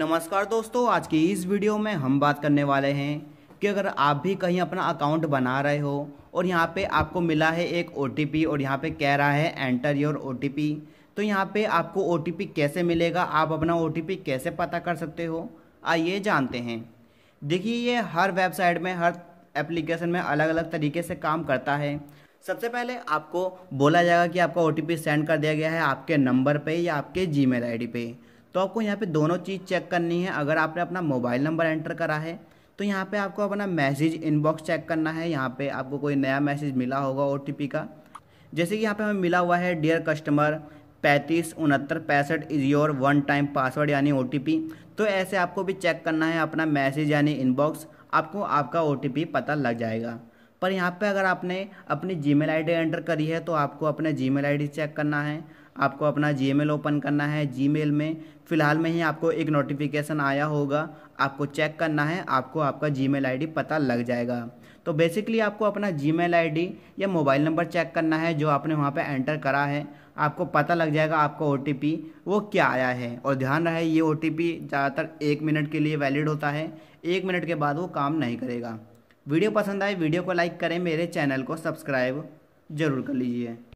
नमस्कार दोस्तों आज की इस वीडियो में हम बात करने वाले हैं कि अगर आप भी कहीं अपना अकाउंट बना रहे हो और यहाँ पे आपको मिला है एक ओ और यहाँ पे कह रहा है एंटर योर ओ तो यहाँ पे आपको ओ कैसे मिलेगा आप अपना ओ कैसे पता कर सकते हो आइए जानते हैं देखिए ये हर वेबसाइट में हर एप्लीकेशन में अलग अलग तरीके से काम करता है सबसे पहले आपको बोला जाएगा कि आपका ओ सेंड कर दिया गया है आपके नंबर पर या आपके जी मेल पे तो आपको यहाँ पे दोनों चीज़ चेक करनी है अगर आपने अपना मोबाइल नंबर एंटर करा है तो यहाँ पे आपको अपना मैसेज इनबॉक्स चेक करना है यहाँ पे आपको कोई नया मैसेज मिला होगा ओ का जैसे कि यहाँ पे हमें मिला हुआ है डियर कस्टमर पैंतीस उनहत्तर पैंसठ is your one time password यानी ओ तो ऐसे आपको भी चेक करना है अपना मैसेज यानी इनबॉक्स आपको आपका ओ पता लग जाएगा पर यहाँ पे अगर आपने अपनी जी मेल एंटर करी है तो आपको अपने जी मेल चेक करना है आपको अपना जी ओपन करना है जी में फ़िलहाल में ही आपको एक नोटिफिकेशन आया होगा आपको चेक करना है आपको आपका जी मेल पता लग जाएगा तो बेसिकली आपको अपना जी मेल या मोबाइल नंबर चेक करना है जो आपने वहाँ पर एंटर करा है आपको पता लग जाएगा आपका ओ वो क्या आया है और ध्यान रहे ये ओ ज़्यादातर एक मिनट के लिए वैलिड होता है एक मिनट के बाद वो काम नहीं करेगा वीडियो पसंद आए वीडियो को लाइक करें मेरे चैनल को सब्सक्राइब ज़रूर कर लीजिए